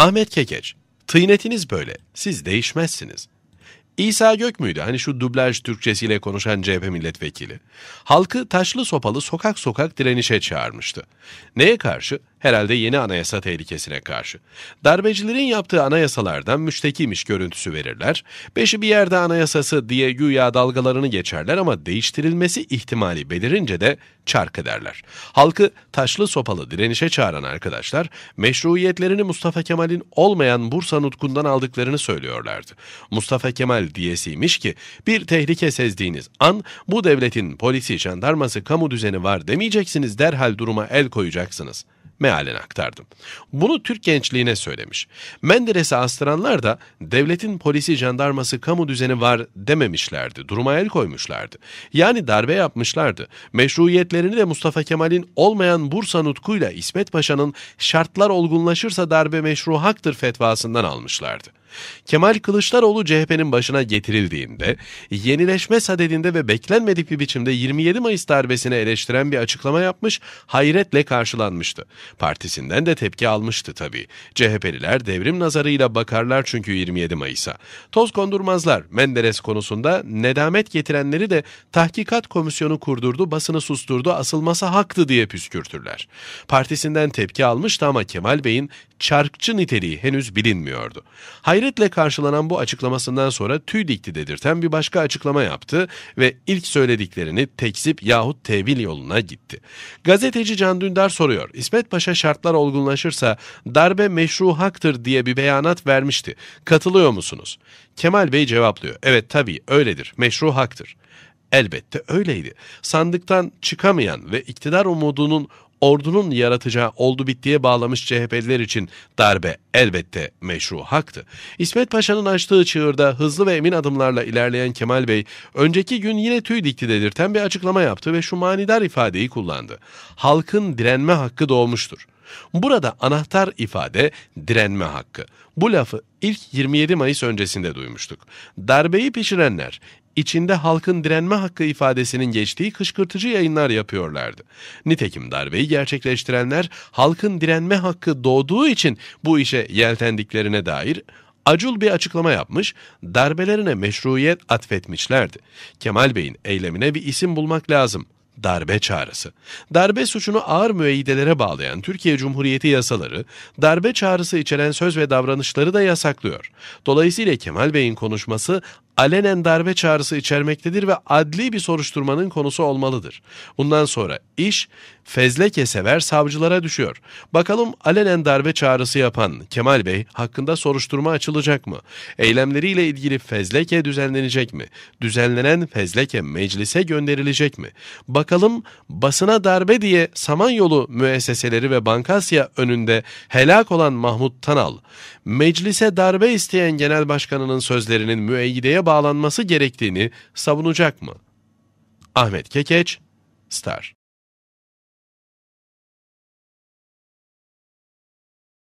Ahmet Kekeç, tıynetiniz böyle, siz değişmezsiniz. İsa Gök müydü? Hani şu dublaj Türkçesiyle konuşan CHP milletvekili. Halkı taşlı sopalı sokak sokak direnişe çağırmıştı. Neye karşı? herhalde yeni anayasa tehlikesine karşı. Darbecilerin yaptığı anayasalardan müştekiymiş görüntüsü verirler. Beşi bir yerde anayasası diye güya dalgalarını geçerler ama değiştirilmesi ihtimali belirince de çark ederler. Halkı taşlı sopalı direnişe çağıran arkadaşlar, meşruiyetlerini Mustafa Kemal'in olmayan Bursa Nutku'ndan aldıklarını söylüyorlardı. Mustafa Kemal diyesiymiş ki, bir tehlike sezdiğiniz an bu devletin polisi, jandarması, kamu düzeni var demeyeceksiniz derhal duruma el koyacaksınız.'' mealen aktardım. Bunu Türk gençliğine söylemiş. Menderes'i astıranlar da devletin polisi, jandarması, kamu düzeni var dememişlerdi. Duruma el koymuşlardı. Yani darbe yapmışlardı. Meşruiyetlerini de Mustafa Kemal'in olmayan Bursa nutkuyla İsmet Paşa'nın şartlar olgunlaşırsa darbe meşru haktır fetvasından almışlardı. Kemal Kılıçdaroğlu CHP'nin başına getirildiğinde, yenileşme sadedinde ve beklenmedik bir biçimde 27 Mayıs darbesini eleştiren bir açıklama yapmış, hayretle karşılanmıştı. Partisinden de tepki almıştı tabii. CHP'liler devrim nazarıyla bakarlar çünkü 27 Mayıs'a. Toz kondurmazlar Menderes konusunda nedamet getirenleri de tahkikat komisyonu kurdurdu, basını susturdu, asılması haktı diye püskürtürler. Partisinden tepki almıştı ama Kemal Bey'in çarkçı niteliği henüz bilinmiyordu. Hayır Hayretle karşılanan bu açıklamasından sonra tüy dikti dedirten bir başka açıklama yaptı ve ilk söylediklerini tekzip yahut tevil yoluna gitti. Gazeteci Can Dündar soruyor. İsmet Paşa şartlar olgunlaşırsa darbe meşru haktır diye bir beyanat vermişti. Katılıyor musunuz? Kemal Bey cevaplıyor. Evet tabii öyledir. Meşru haktır. Elbette öyleydi. Sandıktan çıkamayan ve iktidar umudunun ordunun yaratacağı oldu bittiye bağlamış CHP'liler için darbe elbette meşru haktı. İsmet Paşa'nın açtığı çığırda hızlı ve emin adımlarla ilerleyen Kemal Bey, önceki gün yine tüy dikti dedirten bir açıklama yaptı ve şu manidar ifadeyi kullandı. Halkın direnme hakkı doğmuştur. Burada anahtar ifade direnme hakkı. Bu lafı ilk 27 Mayıs öncesinde duymuştuk. Darbeyi pişirenler içinde halkın direnme hakkı ifadesinin geçtiği kışkırtıcı yayınlar yapıyorlardı. Nitekim darbeyi gerçekleştirenler halkın direnme hakkı doğduğu için bu işe yeltendiklerine dair acul bir açıklama yapmış, darbelerine meşruiyet atfetmişlerdi. Kemal Bey'in eylemine bir isim bulmak lazım darbe çağrısı. Darbe suçunu ağır müeyyidelere bağlayan Türkiye Cumhuriyeti yasaları, darbe çağrısı içeren söz ve davranışları da yasaklıyor. Dolayısıyla Kemal Bey'in konuşması alenen darbe çağrısı içermektedir ve adli bir soruşturmanın konusu olmalıdır. Bundan sonra iş fezleke sever savcılara düşüyor. Bakalım alenen darbe çağrısı yapan Kemal Bey hakkında soruşturma açılacak mı? Eylemleriyle ilgili fezleke düzenlenecek mi? Düzenlenen fezleke meclise gönderilecek mi? Bakalım Bakalım basına darbe diye Samanyolu müesseseleri ve Bankasya önünde helak olan Mahmut Tanal, meclise darbe isteyen genel başkanının sözlerinin müeyyideye bağlanması gerektiğini savunacak mı? Ahmet Kekeç, Star